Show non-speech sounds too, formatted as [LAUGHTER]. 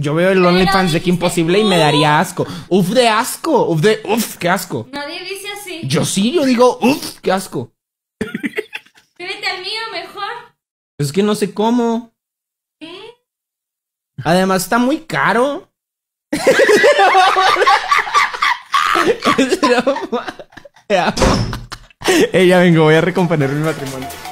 Yo veo el OnlyFans de Kim Imposible y me daría asco. Uf de asco, uf de uf, qué asco. Nadie dice así. Yo sí, yo digo uf, qué asco. mío mejor. Pues es que no sé cómo. ¿Eh? Además está muy caro. Ella [LAUGHS] [LAUGHS] vengo, voy a recomponer mi matrimonio.